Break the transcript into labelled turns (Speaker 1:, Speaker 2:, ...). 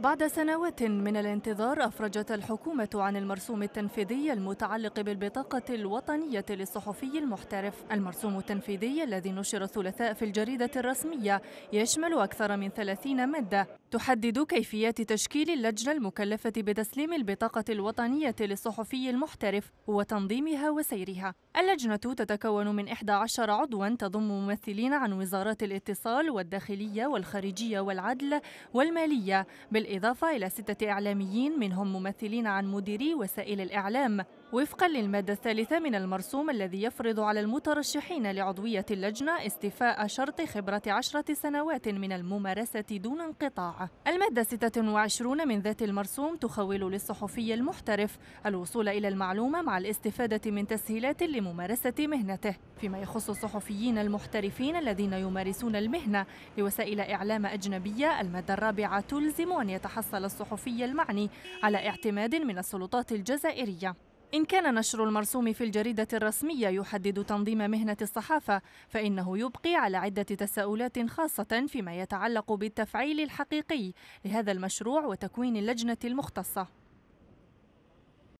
Speaker 1: بعد سنوات من الانتظار أفرجت الحكومة عن المرسوم التنفيذي المتعلق بالبطاقة الوطنية للصحفي المحترف المرسوم التنفيذي الذي نشر الثلاثاء في الجريدة الرسمية يشمل أكثر من 30 مادة تحدد كيفيات تشكيل اللجنة المكلفة بتسليم البطاقة الوطنية للصحفي المحترف وتنظيمها وسيرها اللجنة تتكون من 11 عضوا تضم ممثلين عن وزارات الاتصال والداخلية والخارجية والعدل والمالية بالإضافة إلى ستة إعلاميين منهم ممثلين عن مديري وسائل الإعلام وفقا للمادة الثالثة من المرسوم الذي يفرض على المترشحين لعضوية اللجنة استيفاء شرط خبرة عشرة سنوات من الممارسة دون انقطاع المادة 26 من ذات المرسوم تخول للصحفي المحترف الوصول إلى المعلومة مع الاستفادة من تسهيلات لممارسة مهنته فيما يخص الصحفيين المحترفين الذين يمارسون المهنة لوسائل إعلام أجنبية المادة الرابعة تلزم أن يتحصل الصحفي المعني على اعتماد من السلطات الجزائرية إن كان نشر المرسوم في الجريدة الرسمية يحدد تنظيم مهنة الصحافة فإنه يبقي على عدة تساؤلات خاصة فيما يتعلق بالتفعيل الحقيقي لهذا المشروع وتكوين اللجنة المختصة